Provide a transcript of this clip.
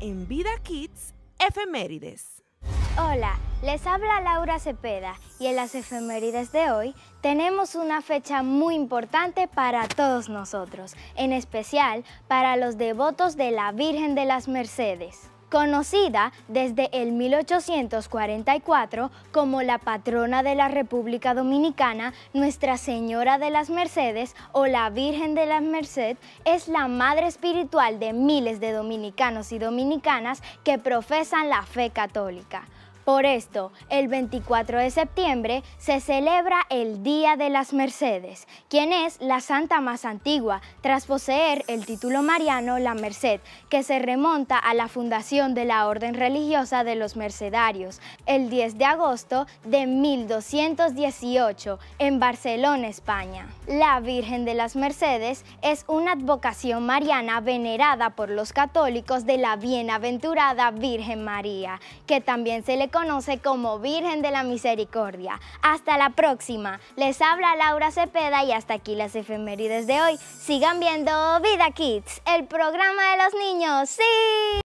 En Vida Kids, efemérides. Hola, les habla Laura Cepeda y en las efemérides de hoy tenemos una fecha muy importante para todos nosotros, en especial para los devotos de la Virgen de las Mercedes conocida desde el 1844 como la patrona de la República Dominicana, Nuestra Señora de las Mercedes o la Virgen de las Merced, es la madre espiritual de miles de dominicanos y dominicanas que profesan la fe católica. Por esto, el 24 de septiembre se celebra el Día de las Mercedes, quien es la santa más antigua, tras poseer el título mariano La Merced, que se remonta a la fundación de la Orden Religiosa de los Mercedarios, el 10 de agosto de 1218, en Barcelona, España. La Virgen de las Mercedes es una advocación mariana venerada por los católicos de la Bienaventurada Virgen María, que también se le conoce como Virgen de la Misericordia. Hasta la próxima. Les habla Laura Cepeda y hasta aquí las efemérides de hoy. Sigan viendo Vida Kids, el programa de los niños. ¡Sí!